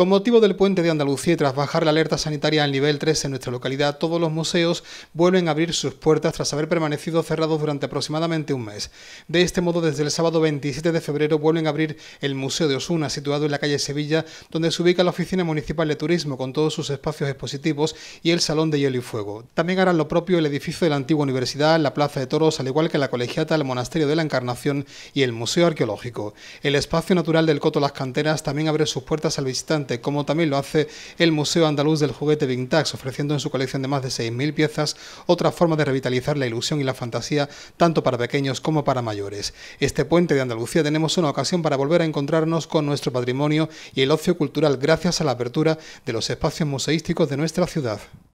Con motivo del puente de Andalucía y tras bajar la alerta sanitaria al nivel 3 en nuestra localidad, todos los museos vuelven a abrir sus puertas tras haber permanecido cerrados durante aproximadamente un mes. De este modo, desde el sábado 27 de febrero vuelven a abrir el Museo de Osuna, situado en la calle Sevilla, donde se ubica la Oficina Municipal de Turismo con todos sus espacios expositivos y el Salón de Hielo y Fuego. También harán lo propio el edificio de la antigua universidad, la Plaza de Toros, al igual que la Colegiata, el Monasterio de la Encarnación y el Museo Arqueológico. El espacio natural del Coto Las Canteras también abre sus puertas al visitante como también lo hace el Museo Andaluz del Juguete Vintage, ofreciendo en su colección de más de 6.000 piezas otra forma de revitalizar la ilusión y la fantasía tanto para pequeños como para mayores. Este puente de Andalucía tenemos una ocasión para volver a encontrarnos con nuestro patrimonio y el ocio cultural gracias a la apertura de los espacios museísticos de nuestra ciudad.